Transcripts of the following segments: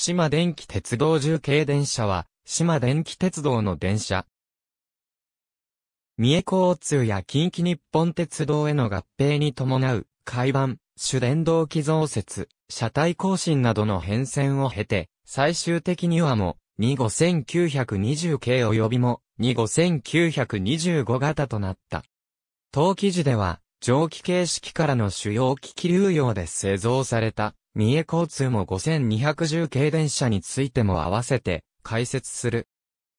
島電気鉄道重慶電車は、島電気鉄道の電車。三重交通や近畿日本鉄道への合併に伴う、海盤、主電動機増設、車体更新などの変遷を経て、最終的にはも、2 5920系及びも、2 5925型となった。当記事では、蒸気形式からの主要機器流用で製造された三重交通も5210系電車についても合わせて解説する。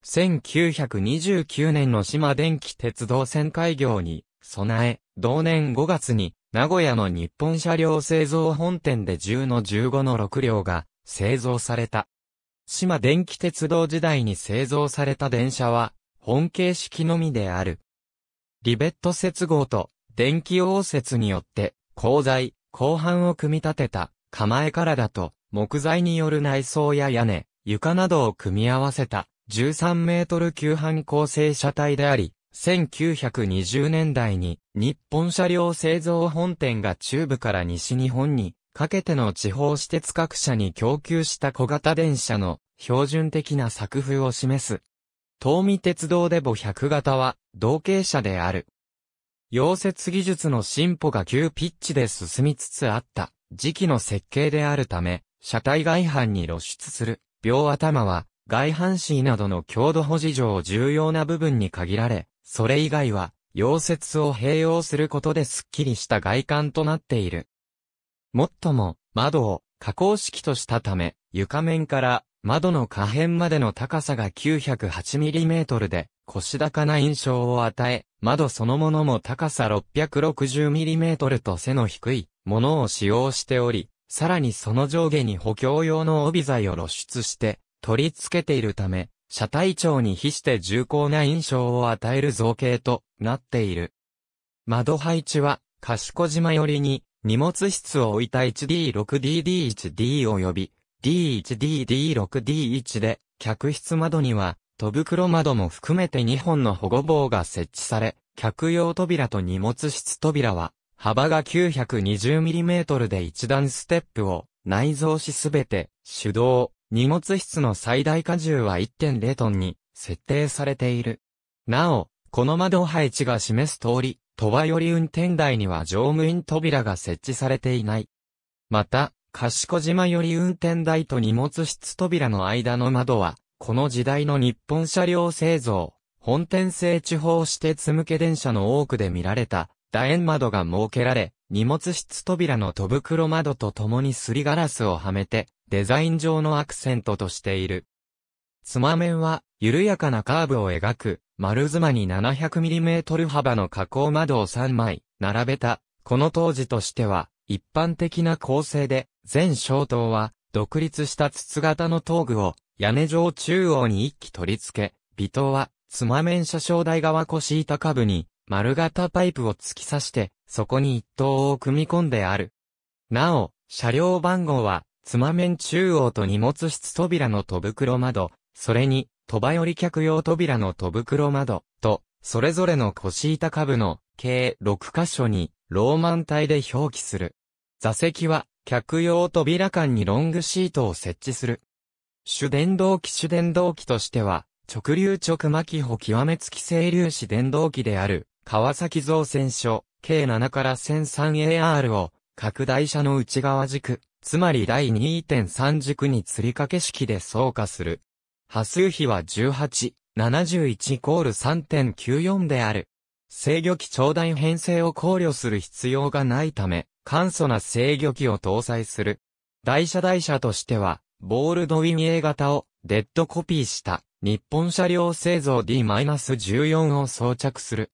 1929年の島電気鉄道線開業に備え、同年5月に名古屋の日本車両製造本店で10の15の6両が製造された。島電気鉄道時代に製造された電車は本形式のみである。リベット接合と電気応接によって鋼材、鋼板を組み立てた構えからだと、木材による内装や屋根、床などを組み合わせた、13メートル級半構成車体であり、1920年代に日本車両製造本店が中部から西日本にかけての地方私鉄各社に供給した小型電車の標準的な作風を示す。東美鉄道デボ100型は同型車である。溶接技術の進歩が急ピッチで進みつつあった。磁気の設計であるため、車体外反に露出する、両頭は、外反子などの強度保持上重要な部分に限られ、それ以外は、溶接を併用することでスッキリした外観となっている。もっとも、窓を加工式としたため、床面から窓の下辺までの高さが 908mm で、腰高な印象を与え、窓そのものも高さ 660mm と背の低いものを使用しており、さらにその上下に補強用の帯材を露出して取り付けているため、車体長に比して重厚な印象を与える造形となっている。窓配置は、賢島寄りに荷物室を置いた 1D6DD1D 及び D1DD6D1 で、客室窓には、戸袋窓も含めて2本の保護棒が設置され、客用扉と荷物室扉は幅が 920mm で一段ステップを内蔵しすべて手動、荷物室の最大荷重は1.0トンに設定されている。なお、この窓配置が示す通り、飛ばより運転台には乗務員扉が設置されていない。また、賢島より運転台と荷物室扉の間の窓は、この時代の日本車両製造、本店製地方私鉄向け電車の多くで見られた楕円窓が設けられ、荷物室扉の戸袋窓と共にすりガラスをはめて、デザイン上のアクセントとしている。つま面は、緩やかなカーブを描く、丸妻に 700mm 幅の加工窓を3枚、並べた、この当時としては、一般的な構成で、全小塔は、独立した筒型の塔具を、屋根上中央に一気取り付け、尾塔は、つま面車掌台側腰板下部に、丸型パイプを突き刺して、そこに一等を組み込んである。なお、車両番号は、つま面中央と荷物室扉の戸袋窓、それに、戸場より客用扉の戸袋窓と、それぞれの腰板下部の計6箇所にローマン体で表記する。座席は客用扉間にロングシートを設置する。主電動機主電動機としては直流直巻補極め付き整粒子電動機である川崎造船所、k 7から 1003AR を、拡大車の内側軸、つまり第2.3軸に吊り掛け式で走化する。波数比は18、71イコール3.94である。制御機長大編成を考慮する必要がないため、簡素な制御機を搭載する。台車台車としては、ボールドウィン A 型をデッドコピーした日本車両製造 D-14 を装着する。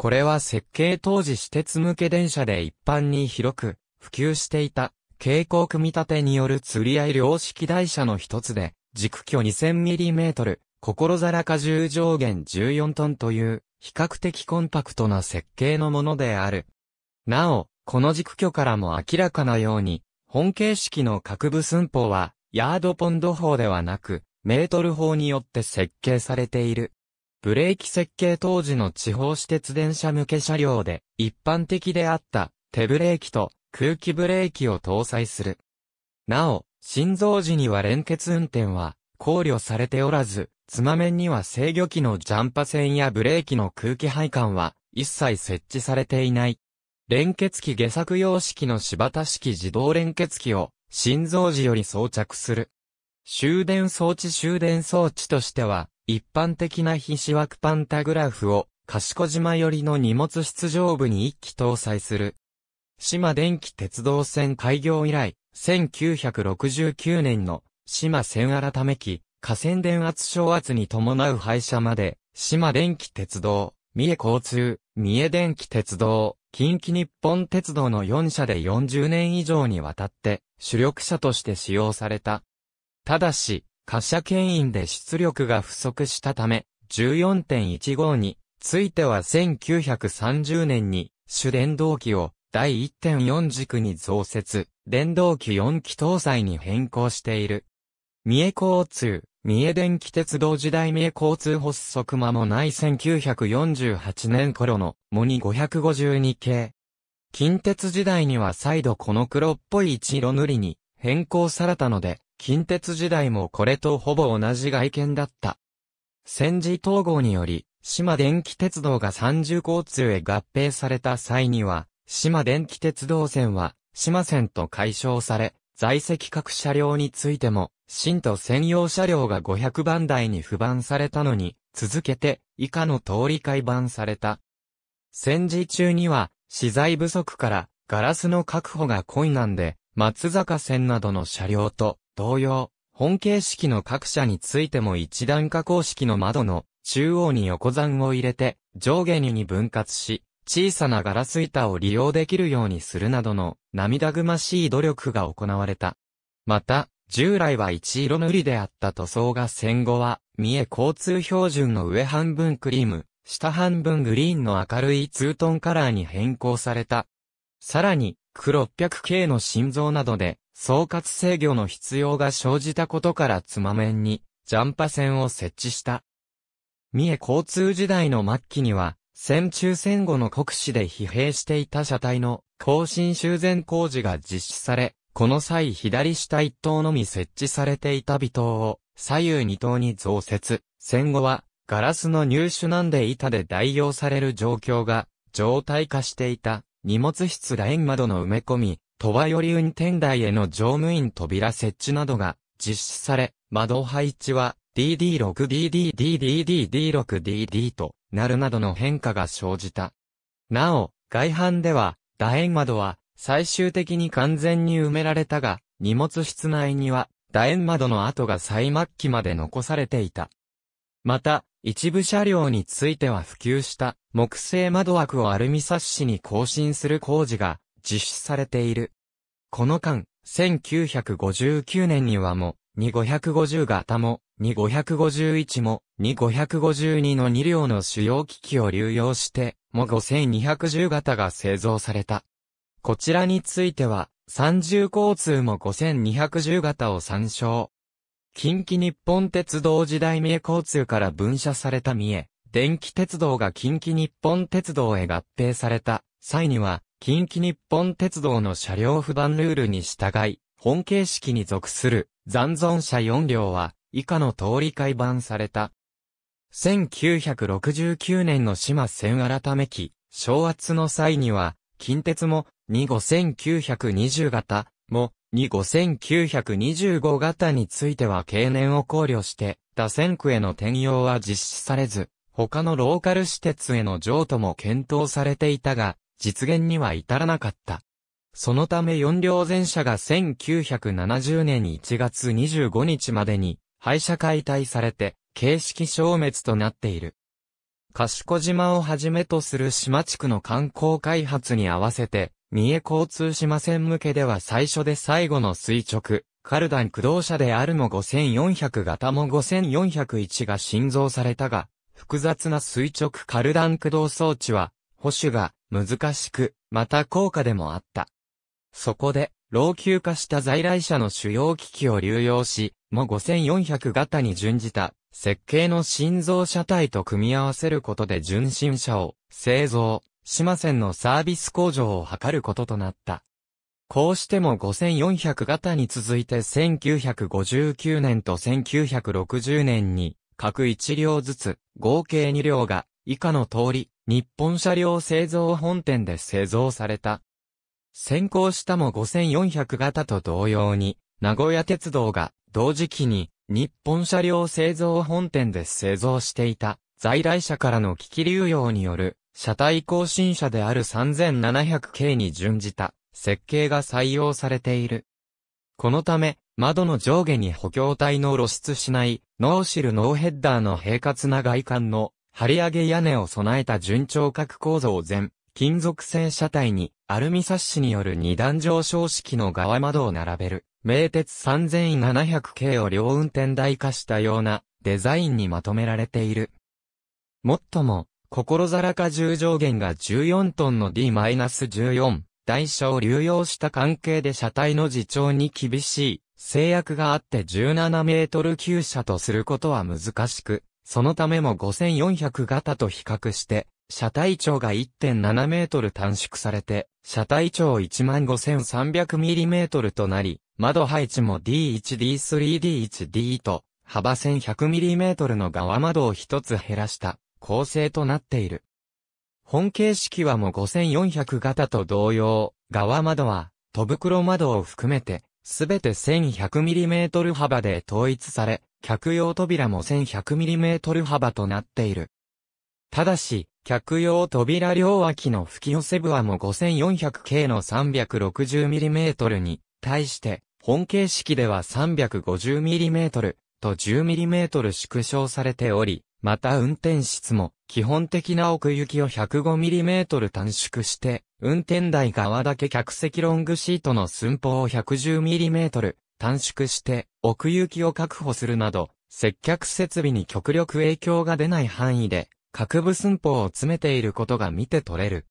これは設計当時私鉄向け電車で一般に広く普及していた蛍光組み立てによる釣り合い量式台車の一つで軸距 2000mm、心皿荷重上限14トンという比較的コンパクトな設計のものである。なお、この軸距からも明らかなように、本形式の各部寸法は、ヤードポンド法ではなく、メートル法によって設計されている。ブレーキ設計当時の地方私鉄電車向け車両で一般的であった手ブレーキと空気ブレーキを搭載する。なお、心臓時には連結運転は考慮されておらず、つまめには制御機のジャンパ線やブレーキの空気配管は一切設置されていない。連結機下作用式の柴田式自動連結機を心臓時より装着する。終電装置終電装置としては一般的な非視枠パンタグラフを、賢島寄りの荷物出場部に一機搭載する。島電気鉄道線開業以来、1969年の島線改め機、河川電圧小圧に伴う廃車まで、島電気鉄道、三重交通、三重電気鉄道、近畿日本鉄道の4社で40年以上にわたって主力車として使用された。ただし、貨車牽引で出力が不足したため、14.15については1930年に主電動機を第1.4軸に増設、電動機4機搭載に変更している。三重交通、三重電気鉄道時代三重交通発足間もない1948年頃のモニ552系。近鉄時代には再度この黒っぽい一色塗りに変更されたので、近鉄時代もこれとほぼ同じ外見だった。戦時統合により、島電気鉄道が三重交通へ合併された際には、島電気鉄道線は、島線と解消され、在籍各車両についても、新と専用車両が500番台に不番されたのに、続けて、以下の通り改番された。戦時中には、資材不足から、ガラスの確保が困難で、松坂線などの車両と、同様、本形式の各社についても一段加工式の窓の中央に横山を入れて上下に分割し、小さなガラス板を利用できるようにするなどの涙ぐましい努力が行われた。また、従来は一色塗りであった塗装が戦後は、三重交通標準の上半分クリーム、下半分グリーンの明るいツートンカラーに変更された。さらに、黒600 k の心臓などで、総括制御の必要が生じたことからつま面に、ジャンパ線を設置した。三重交通時代の末期には、戦中戦後の国史で疲弊していた車体の更新修繕工事が実施され、この際左下一等のみ設置されていた尾灯を左右二等に増設。戦後はガラスの入手なんで板で代用される状況が常態化していた荷物室ライン窓の埋め込み、鳥羽より運転台への乗務員扉設置などが実施され、窓配置は DD6DDDDDD6DD となるなどの変化が生じた。なお、外反では、楕円窓は最終的に完全に埋められたが、荷物室内には楕円窓の跡が最末期まで残されていた。また、一部車両については普及した木製窓枠をアルミサッシに更新する工事が実施されている。この間、1959年にはも、2550型も、2551も、2552の2両の主要機器を流用して、も5210型が製造された。こちらについては、30交通も5210型を参照。近畿日本鉄道時代三重交通から分社された三重、電気鉄道が近畿日本鉄道へ合併された際には、近畿日本鉄道の車両不番ルールに従い、本形式に属する残存車4両は以下の通り改版された。1969年の島線改め期、昭圧の際には、近鉄も25920型も25925型については経年を考慮して、打線区への転用は実施されず、他のローカル施設への譲渡も検討されていたが、実現には至らなかった。そのため4両全車が1970年1月25日までに廃車解体されて形式消滅となっている。賢島をはじめとする島地区の観光開発に合わせて、三重交通島線向けでは最初で最後の垂直、カルダン駆動車であるも5400型も5401が新造されたが、複雑な垂直カルダン駆動装置は、保守が難しく、また高価でもあった。そこで、老朽化した在来車の主要機器を流用し、も5400型に準じた設計の心臓車体と組み合わせることで純新車を製造、島線のサービス工場を図ることとなった。こうしても5400型に続いて1959年と1960年に各1両ずつ合計2両が以下の通り日本車両製造本店で製造された。先行したも5400型と同様に、名古屋鉄道が同時期に日本車両製造本店で製造していた在来車からの機器流用による車体更新車である3700系に準じた設計が採用されている。このため、窓の上下に補強体の露出しない、ノーシルノーヘッダーの平滑な外観の張り上げ屋根を備えた順調角構造前、金属製車体にアルミサッシによる二段上昇式の側窓を並べる、名鉄3700系を両運転台化したようなデザインにまとめられている。もっとも、心ざらか重上限が14トンの D-14 台車を流用した関係で車体の自重に厳しい制約があって17メートル級車とすることは難しく、そのためも5400型と比較して、車体長が1.7メートル短縮されて、車体長 15300mm となり、窓配置も D1D3D1D と、幅 1100mm の側窓を一つ減らした構成となっている。本形式はも5400型と同様、側窓は、戸袋窓を含めて、すべて 1100mm 幅で統一され、客用扉も 1100mm 幅となっている。ただし、客用扉両脇の吹き寄せ部はも 5400K の 360mm に対して、本形式では 350mm と 10mm 縮小されており、また運転室も基本的な奥行きを 105mm 短縮して、運転台側だけ客席ロングシートの寸法を 110mm 短縮して奥行きを確保するなど、接客設備に極力影響が出ない範囲で、各部寸法を詰めていることが見て取れる。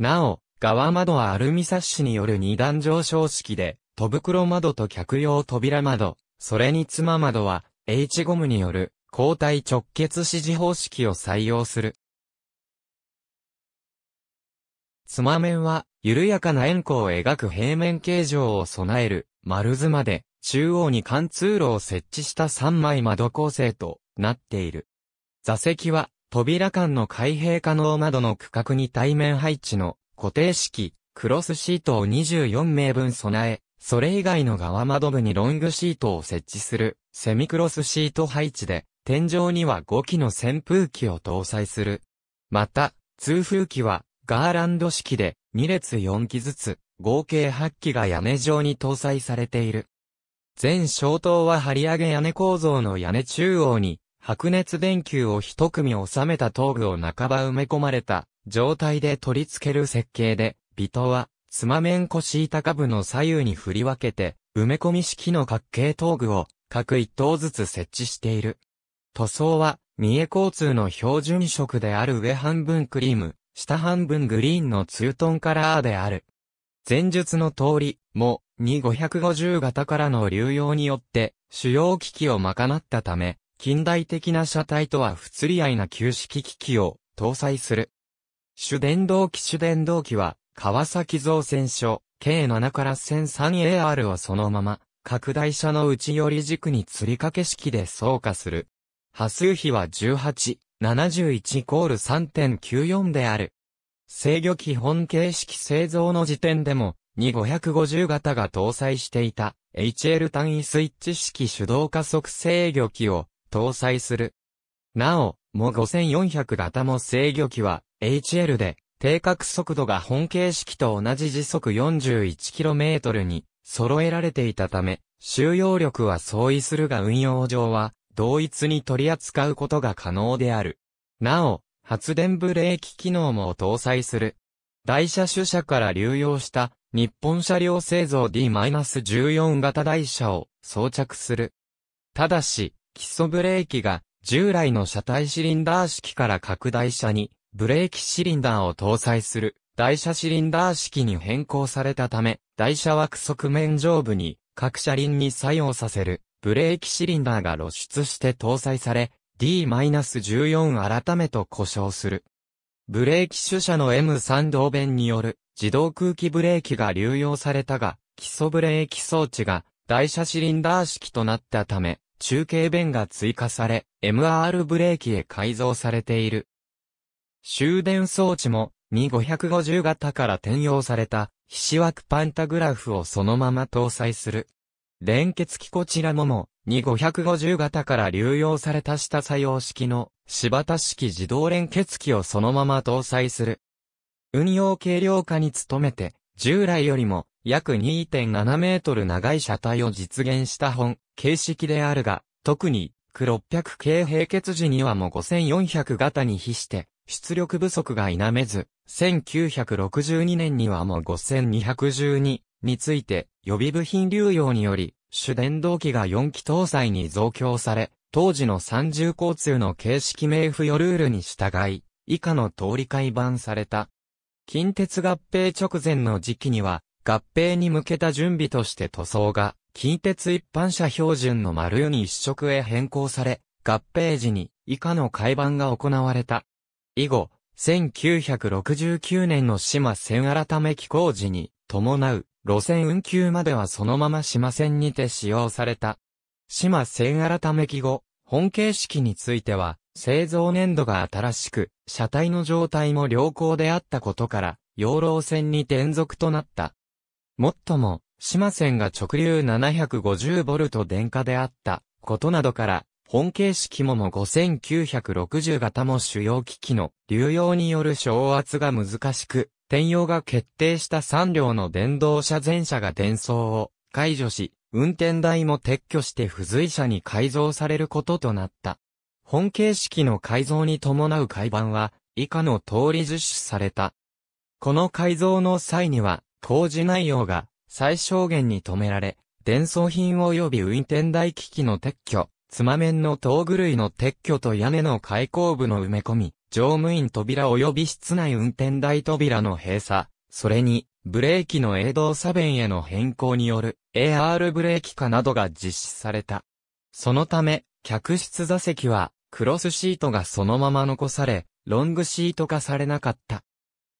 なお、側窓はアルミサッシによる二段上昇式で、戸袋窓と客用扉窓、それに妻窓は、H ゴムによる、交代直結指示方式を採用する。妻面は、緩やかな円弧を描く平面形状を備える、丸図まで中央に貫通路を設置した3枚窓構成となっている。座席は扉間の開閉可能窓の区画に対面配置の固定式クロスシートを24名分備え、それ以外の側窓部にロングシートを設置するセミクロスシート配置で、天井には5機の扇風機を搭載する。また、通風機はガーランド式で2列4機ずつ合計8機が屋根上に搭載されている。全小塔は張り上げ屋根構造の屋根中央に、白熱電球を一組収めた頭部を半ば埋め込まれた状態で取り付ける設計で、ビトは、つまめん腰板株下部の左右に振り分けて、埋め込み式の角形頭具を各一頭ずつ設置している。塗装は、三重交通の標準色である上半分クリーム、下半分グリーンのツートンカラーである。前述の通り、も、に550型からの流用によって、主要機器を賄ったため、近代的な車体とは不釣り合いな旧式機器を搭載する。主電動機主電動機は、川崎造船所、K7 から1 0 3 a r をそのまま、拡大車の内寄り軸に釣り掛け式で走化する。波数比は18、71イコール3.94である。制御基本形式製造の時点でも、2 550型が搭載していた HL 単位スイッチ式手動加速制御機を搭載する。なお、も5400型も制御機は HL で定格速度が本形式と同じ時速 41km に揃えられていたため、収容力は相違するが運用上は同一に取り扱うことが可能である。なお、発電ブレーキ機能も搭載する。台車主車から流用した日本車両製造 D-14 型台車を装着する。ただし、基礎ブレーキが従来の車体シリンダー式から拡大車にブレーキシリンダーを搭載する台車シリンダー式に変更されたため、台車枠側面上部に各車輪に作用させるブレーキシリンダーが露出して搭載され、D-14 改めと故障する。ブレーキ主車の M3 同弁による自動空気ブレーキが流用されたが、基礎ブレーキ装置が台車シリンダー式となったため、中継弁が追加され、MR ブレーキへ改造されている。終電装置も、2550型から転用された、ひし枠パンタグラフをそのまま搭載する。連結機こちらもも、に550型から流用された下作用式の、柴田式自動連結機をそのまま搭載する。運用軽量化に努めて、従来よりも、約2.7メートル長い車体を実現した本、形式であるが、特に、600系閉結時にはも5400型に比して、出力不足が否めず、1962年にはも5212について、予備部品流用により、主電動機が4機搭載に増強され、当時の三重交通の形式名付与ルールに従い、以下の通り改版された。近鉄合併直前の時期には、合併に向けた準備として塗装が、近鉄一般車標準の丸4に一色へ変更され、合併時に以下の改版が行われた。以後、1969年の島線改め機構時に、伴う路線運休まではそのまま島線にて使用された。島線改め記後、本形式については、製造年度が新しく、車体の状態も良好であったことから、養老線に転属となった。もっとも、島線が直流 750V 電化であったことなどから、本形式もも5960型も主要機器の流用による昇圧が難しく、転用が決定した3両の電動車全車が転送を解除し、運転台も撤去して付随車に改造されることとなった。本形式の改造に伴う改版は、以下の通り実施された。この改造の際には、工事内容が最小限に止められ、伝送品及び運転台機器の撤去、つま面の道具類の撤去と屋根の開口部の埋め込み、乗務員扉及び室内運転台扉の閉鎖、それに、ブレーキの営動差弁への変更による AR ブレーキ化などが実施された。そのため、客室座席はクロスシートがそのまま残され、ロングシート化されなかった。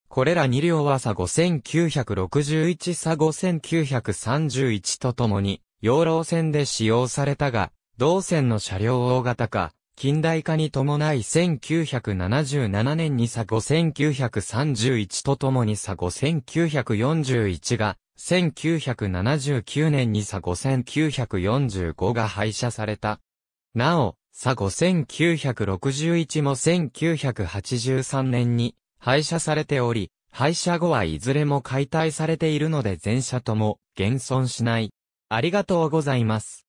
これら2両は差5961差5931とともに、養老線で使用されたが、同線の車両大型化、近代化に伴い1977年に差5931とともに差5941が、1979年に差5945が廃車された。なお、差5961も1983年に廃車されており、廃車後はいずれも解体されているので全車とも現存しない。ありがとうございます。